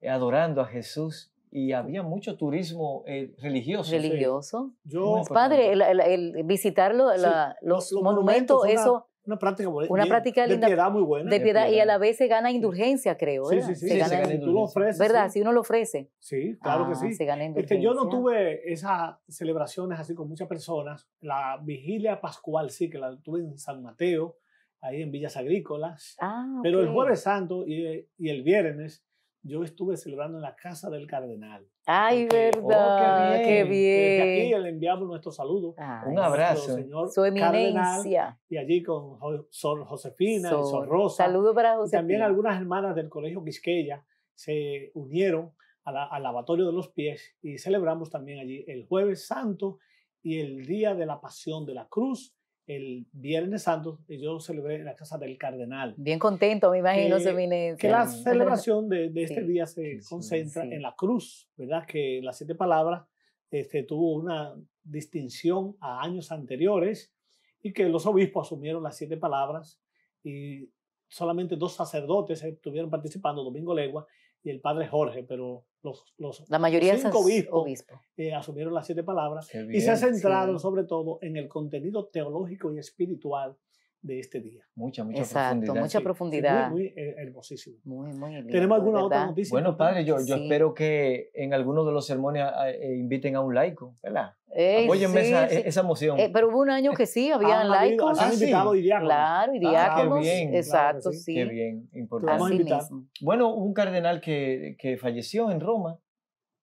eh, adorando a Jesús y había mucho turismo eh, religioso. Religioso. Pues, padre, el, visitar los, monumentos, eso... Una, práctica, de piedad muy buena. De piedad, y a la vez se gana indulgencia, creo. Sí, sí, sí. tú lo ofreces. ¿Verdad? Si uno lo ofrece. Sí, claro que ah, sí. Este, yo no tuve esas celebraciones así con muchas personas. La vigilia pascual sí, que la tuve en San Mateo, ahí en Villas Agrícolas. Ah, Pero el jueves santo y, y el viernes yo estuve celebrando en la casa del cardenal. Ay, oh, verdad, qué bien. aquí le enviamos nuestro saludo. un abrazo. Señor Su eminencia. y allí con Sor Josefina Sor. y Sor Rosa. Saludos para Josefina. también algunas hermanas del Colegio Quisqueya se unieron al lavatorio de los pies y celebramos también allí el jueves santo y el día de la pasión de la cruz el Viernes Santo y yo celebré en la casa del cardenal. Bien contento, me imagino, que, que la celebración de, este día se concentra en la cruz, ¿verdad? Que las siete palabras este, tuvo una distinción a años anteriores y que los obispos asumieron las siete palabras y solamente dos sacerdotes eh, estuvieron participando, Domingo Legua y el padre Jorge, pero los, la mayoría cinco obispos, eh, asumieron las siete palabras y se centraron centrado sobre todo en el contenido teológico y espiritual de este día. Mucha, mucha Exacto, profundidad. mucha profundidad. muy, eh, hermosísimo. Muy, muy ¿Tenemos alguna otra noticia? Bueno, padre, yo, yo espero que en alguno de los sermones eh, eh, inviten a un laico, ¿verdad? Ey, esa, esa, pero hubo un año que sí, *laughs* había laicos. Han ah, invitado Claro, y ah, qué bien. Exacto, sí. Qué bien, importante. Bueno, hubo un cardenal que, que falleció en Roma,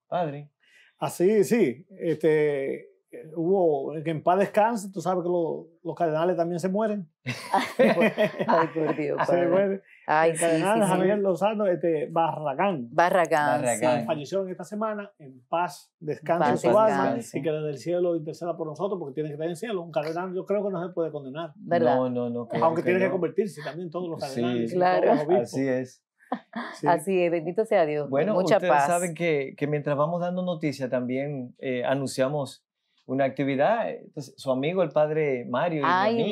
padre. Así, ah, sí. Este, hubo, que en paz descanse, tú sabes que los cardenales también se mueren. Ay, *laughs* se mueren. Ay, sí, sí, Javier Lozano, este, Barragán. Barragán, eh, Falleció en esta semana, en paz, descanse su alma, y que desde el cielo interceda por nosotros, porque tiene que estar en el cielo. Un cardenal yo creo que no se puede condenar. ¿verdad? No, no, no. Aunque tiene que convertirse también todos los cardenales. claro. Así es. *laughs* Así es, bendito sea Dios. Bueno, ustedes saben que, que, mientras vamos dando noticias también eh, anunciamos una actividad. Eh, pues, su amigo, el padre Mario,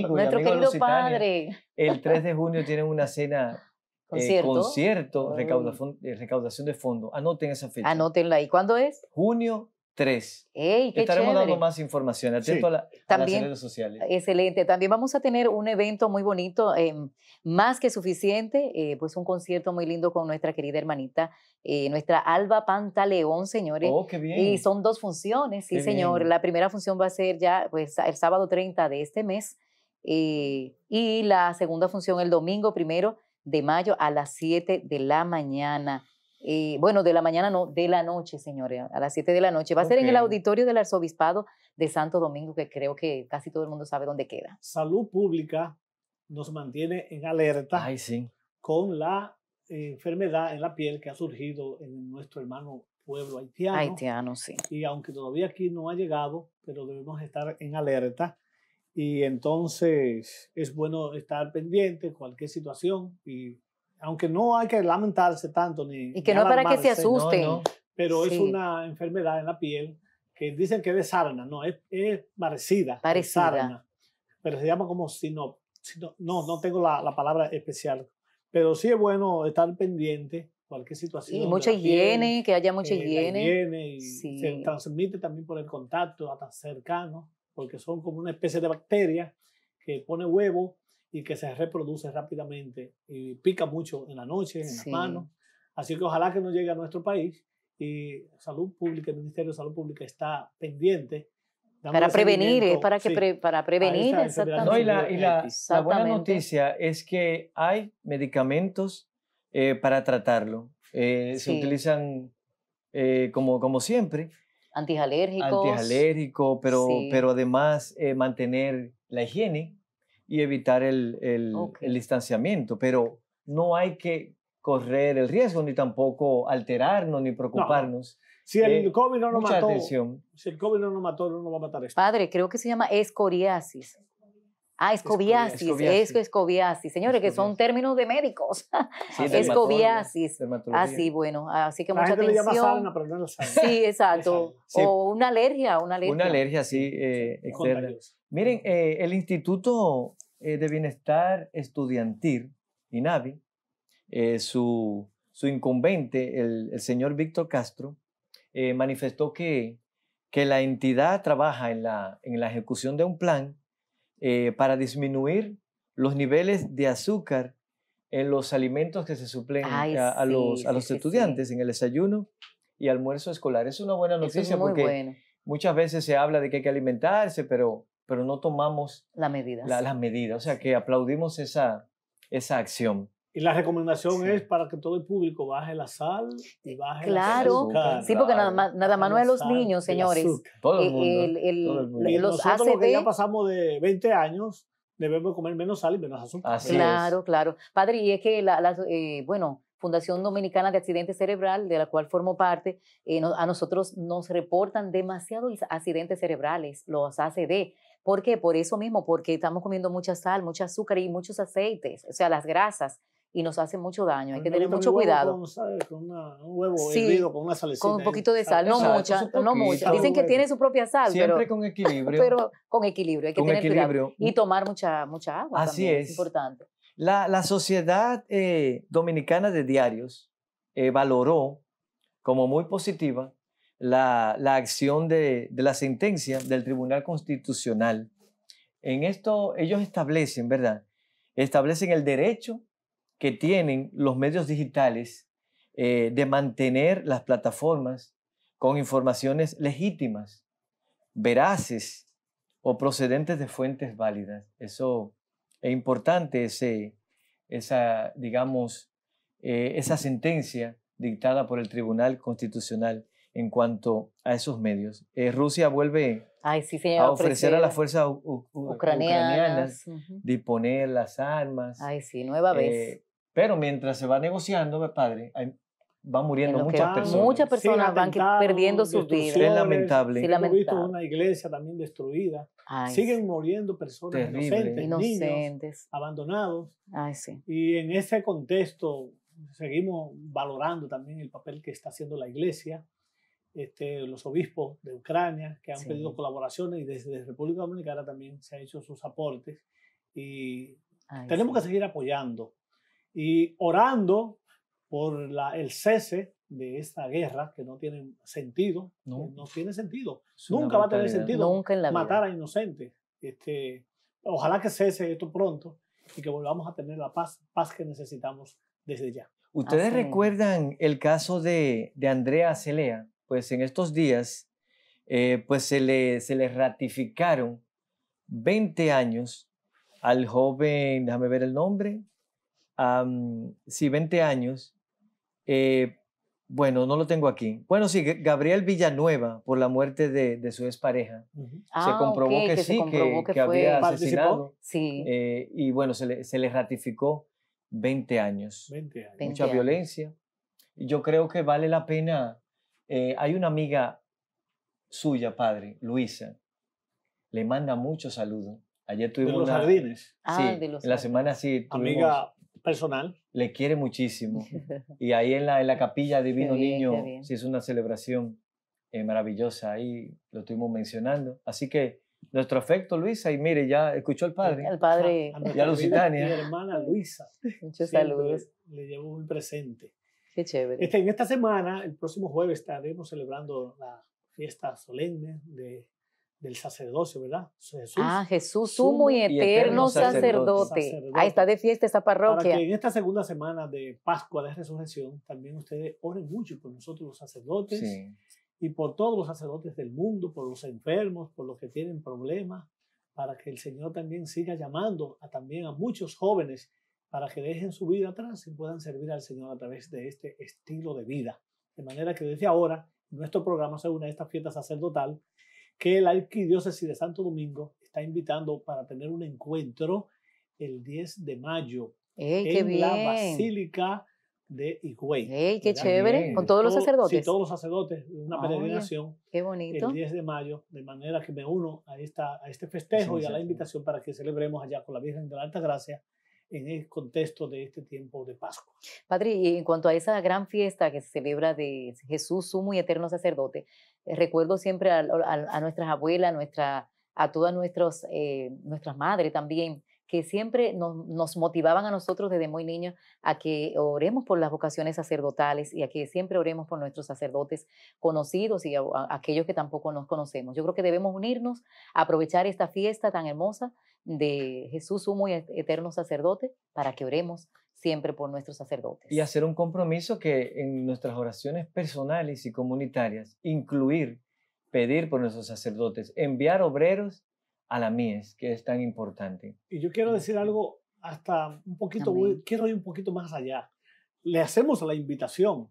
nuestro querido padre. El 3 *laughs* de junio tienen una cena. Eh, concierto, concierto recaudación, oh. eh, recaudación de fondos. Anoten esa fecha. Anótenla. ¿Y cuándo es? Junio 3. Ey, qué Estaremos dando más información, atento a, también, las redes sociales. Excelente. También vamos a tener un evento muy bonito, em, más que suficiente, eh, pues un concierto muy lindo con nuestra querida hermanita, eh, nuestra Alba Pantaleón, señores. Oh, qué bien. Y son dos funciones, sí, señor. La primera función va a ser ya pues, el sábado 30 de este mes eh, y la segunda función el domingo primero de mayo a las 7 de la mañana bueno, de la mañana no, de la noche, señores, a las 7 de la noche. Va a ser en el auditorio del Arzobispado de Santo Domingo, que creo que casi todo el mundo sabe dónde queda. Salud Pública nos mantiene en alerta con la eh, enfermedad en la piel que ha surgido en nuestro hermano pueblo haitiano. Haitiano, sí. Y aunque todavía aquí no ha llegado, pero debemos estar en alerta. Y entonces es bueno estar pendiente cualquier situación y aunque no hay que lamentarse tanto ni... Y que no para que se asusten. pero es una enfermedad en la piel que dicen que es de sarna, no, es, parecida. Parecida. pero se llama como sinop. Sino, no, no tengo la, palabra especial. Pero sí es bueno estar pendiente cualquier situación. Y mucha higiene, que haya mucha eh, higiene. Se transmite también por el contacto, hasta cercano, porque son como una especie de bacteria que pone huevo y que se reproduce rápidamente y pica mucho en la noche, en las manos. Así que ojalá que no llegue a nuestro país y Salud Pública, el Ministerio de Salud Pública está pendiente. Para prevenir, para, que para prevenir, exactamente. y, la, buena noticia es que hay medicamentos eh, para tratarlo. Eh, se utilizan eh, como, como siempre. Antialérgicos. Antialérgico, pero, pero además mantener la higiene y evitar el, el, distanciamiento, pero no hay que correr el riesgo, ni tampoco alterarnos, ni preocuparnos. Si el COVID no nos mató, si el COVID no nos mató, no va a matar esto. Padre, creo que se llama escoriasis. Ah, escobiasis, escobiasis. es escobiasis. Señores, que son términos de médicos. Sí, Así, *laughs* ah, bueno, así que la mucha gente atención. Le llama sauna, pero no lo sabe. Sí, exacto. O una alergia, una alergia. Una alergia, sí, eh, externa. Miren, eh, el Instituto eh, de Bienestar Estudiantil, INAVI, eh, su, incumbente, el, señor Víctor Castro, eh, manifestó que, la entidad trabaja en la, en la ejecución de un plan para disminuir los niveles de azúcar en los alimentos que se suplen a, los, estudiantes, en el desayuno y almuerzo escolar. Es una buena noticia porque muchas veces se habla de que hay que alimentarse, pero pero no tomamos las medidas. las medidas. O sea, que aplaudimos esa, esa acción. Y la recomendación es para que todo el público baje la sal y baje claro, el azúcar. Sí, porque nada más, nada más no es los niños, señores. Eh, todo el mundo. Y eh, los nosotros ACD, ya pasamos de 20 años, debemos comer menos sal y menos azúcar. Así claro, claro. Padre, y es que, la, eh, bueno, Fundación Dominicana de Accidente Cerebral, de la cual formo parte, a nosotros nos reportan demasiados accidentes cerebrales, los ACD. ¿Por qué? Por eso mismo, porque estamos comiendo mucha sal, mucha azúcar y muchos aceites, o sea, las grasas y nos hacen mucho daño. Hay pues que tener mucho cuidado. Con, ¿sabes? con un huevo con una salecita. Con un poquito de sal, no mucha, no mucha. Dicen que tiene su propia sal, Siempre con *laughs* equilibrio. Pero con equilibrio, hay que tener Y tomar mucha, mucha agua Así también, es. importante. La, Sociedad eh, Dominicana de Diarios eh, valoró como muy positiva la, acción de, la sentencia del Tribunal Constitucional. En esto ellos establecen, ¿verdad? Establecen el derecho que tienen los medios digitales eh, de mantener las plataformas con informaciones legítimas, veraces o procedentes de fuentes válidas. Eso es importante, ese, esa, digamos, eh, esa sentencia dictada por el Tribunal Constitucional en cuanto a esos medios. Eh, Rusia vuelve a ofrecer a las fuerzas ucranianas, disponer las armas. sí, nueva vez. Eh, pero mientras se va negociando, padre, va van muriendo muchas personas. Muchas personas van perdiendo sus vidas. Es lamentable. visto una iglesia también destruida. Siguen muriendo personas inocentes, inocentes. Niños, abandonados. Y en ese contexto seguimos valorando también el papel que está haciendo la iglesia este, los obispos de Ucrania que han pedido colaboraciones y desde República Dominicana también se han hecho sus aportes y tenemos que seguir apoyando y orando por la, el cese de esta guerra que no tiene sentido, no, no tiene sentido, nunca va a tener sentido la matar a inocentes. Este, ojalá que cese esto pronto y que volvamos a tener la paz, paz que necesitamos desde ya. ¿Ustedes recuerdan el caso de, de Andrea Celea? pues en estos días, eh, pues se le, se ratificaron 20 años al joven, déjame ver el nombre, si sí, 20 años, eh, bueno, no lo tengo aquí. Bueno, sí, Gabriel Villanueva, por la muerte de, su expareja, se ah, comprobó que, sí, que, había asesinado. Sí. Eh, y bueno, se le, ratificó 20 años. Mucha violencia. Yo creo que vale la pena eh, hay una amiga suya, padre, Luisa, le manda muchos saludos. Ayer tuvimos. De los jardines. Ah, sí, en la semana sí. amiga personal. Le quiere muchísimo. *laughs* Y ahí en la, capilla Divino Niño sí es una celebración eh, maravillosa. Ahí lo estuvimos mencionando. Así que nuestro afecto, Luisa. Y mire, ya escuchó al padre. Al padre. Ya y a Mi hermana Luisa. Muchos saludos. Le llevó muy presente chévere. Este, en esta semana, el próximo jueves, estaremos celebrando la fiesta solemne de, del sacerdocio, ¿verdad? Jesús, ah, Jesús, sumo y eterno, sacerdote. Ahí está de fiesta esa parroquia. Para que en esta segunda semana de Pascua de Resurrección también ustedes oren mucho por nosotros los sacerdotes y por todos los sacerdotes del mundo, por los enfermos, por los que tienen problemas, para que el Señor también siga llamando a, también a muchos jóvenes para que dejen su vida atrás y puedan servir al Señor a través de este estilo de vida. De manera que desde ahora nuestro programa se une a esta fiesta sacerdotal que la Arquidiócesis de Santo Domingo está invitando para tener un encuentro el 10 de mayo en la Basílica de Higüey. qué chévere! Con todos los sacerdotes. Sí, todos los sacerdotes, una ah, peregrinación. ¡Qué bonito! El 10 de mayo, de manera que me uno a, esta, a este festejo y a la invitación para que celebremos allá con la Virgen de la Alta Gracia en el contexto de este tiempo de Pascua. Padre, y en cuanto a esa gran fiesta que se celebra de Jesús, sumo y eterno sacerdote, eh, recuerdo siempre a, nuestras abuelas, nuestra, a todas nuestras, eh, nuestras madres también, que siempre nos, motivaban a nosotros desde muy niños a que oremos por las vocaciones sacerdotales y a que siempre oremos por nuestros sacerdotes conocidos y aquellos que tampoco nos conocemos. Yo creo que debemos unirnos, aprovechar esta fiesta tan hermosa de Jesús, sumo y eterno sacerdote, para que oremos siempre por nuestros sacerdotes. Y hacer un compromiso que en nuestras oraciones personales y comunitarias, incluir, pedir por nuestros sacerdotes, enviar obreros a la mies, que es tan importante. Y yo quiero decir algo hasta un poquito, quiero ir un poquito más allá. Le hacemos la invitación,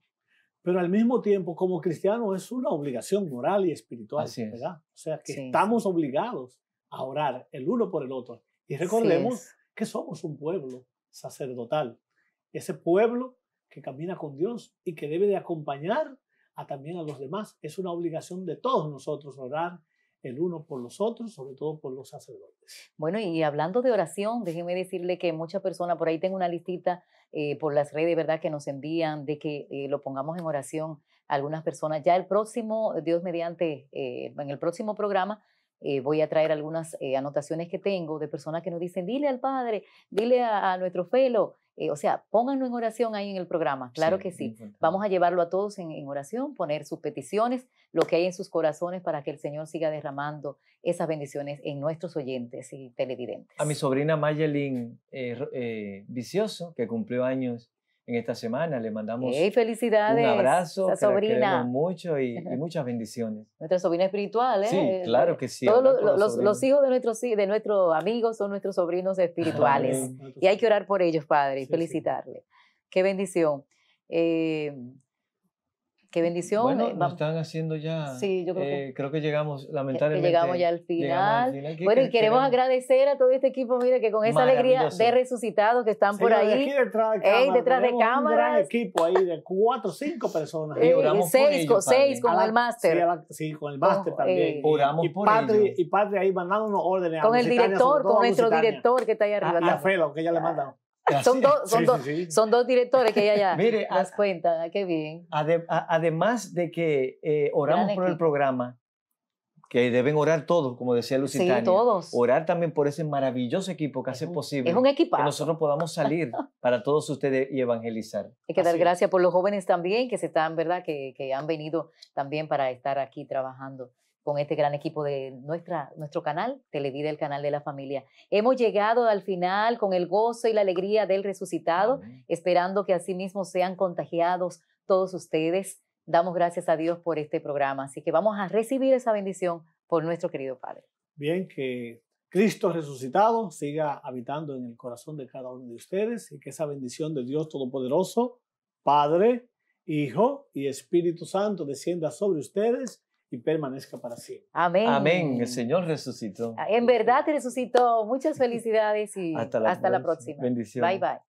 pero al mismo tiempo, como cristianos, es una obligación moral y espiritual, ¿verdad? O sea, que estamos obligados a orar el uno por el otro. Y recordemos que somos un pueblo sacerdotal, ese pueblo que camina con Dios y que debe de acompañar a también a los demás. Es una obligación de todos nosotros orar el uno por los otros, sobre todo por los sacerdotes. Bueno, y hablando de oración, déjeme decirle que muchas personas, por ahí tengo una listita eh, por las redes, ¿verdad?, que nos envían de que eh, lo pongamos en oración algunas personas. Ya el próximo, Dios mediante, eh, en el próximo programa eh, voy a traer algunas eh, anotaciones que tengo de personas que nos dicen, dile al Padre, dile a, nuestro felo, eh, o sea, pónganlo en oración ahí en el programa, claro que sí. Vamos a llevarlo a todos en, en, oración, poner sus peticiones, lo que hay en sus corazones para que el Señor siga derramando esas bendiciones en nuestros oyentes y televidentes. A mi sobrina Mayelin Vicioso, que cumplió años en esta semana. Le mandamos felicidades, un abrazo, que sobrina. mucho y, *laughs* muchas bendiciones. Nuestra sobrina espiritual, ¿eh? Sí, claro que sí. Todos los, hijos de nuestros, de amigos son nuestros sobrinos espirituales. Y hay que orar por ellos, Padre, y felicitarle. Qué bendición. Eh, Qué bendición. Bueno, nos eh, están haciendo ya. Sí, yo creo que. Eh, creo que llegamos, eh, lamentablemente. llegamos ya al final. Bueno, y queremos agradecer a todo este equipo, mire, que con esa alegría de resucitados que están por ahí. Aquí detrás de cámara. Ey, detrás de Un gran equipo ahí de cuatro, cinco personas. seis, con, seis con el máster. Sí, con el máster oh, también. y padre, Y padre ahí mandando unos órdenes. Con el director, con nuestro director que está ahí arriba. Y a Felo, que ya le ah, mandaron. *laughs* Son, son, son, dos directores que ella ya *laughs* Mire, las cuenta, ah, qué bien. además de que eh, oramos por el programa, que deben orar todos, como decía Lucitania. todos. Orar también por ese maravilloso equipo que hace posible un que nosotros podamos salir *laughs* para todos ustedes y evangelizar. Hay que dar gracias por los jóvenes también que se están, ¿verdad? Que, que han venido también para estar aquí trabajando con este gran equipo de nuestra, nuestro canal, Televida, el canal de la familia. Hemos llegado al final con el gozo y la alegría del resucitado, esperando que asimismo sean contagiados todos ustedes. Damos gracias a Dios por este programa, así que vamos a recibir esa bendición por nuestro querido Padre. Bien, que Cristo resucitado siga habitando en el corazón de cada uno de ustedes y que esa bendición de Dios Todopoderoso, Padre, Hijo y Espíritu Santo descienda sobre ustedes y permanezca para siempre. Amén. Amén. El Señor resucitó. En verdad resucitó. Muchas felicidades y hasta la, próxima. Bendiciones. Bye bye.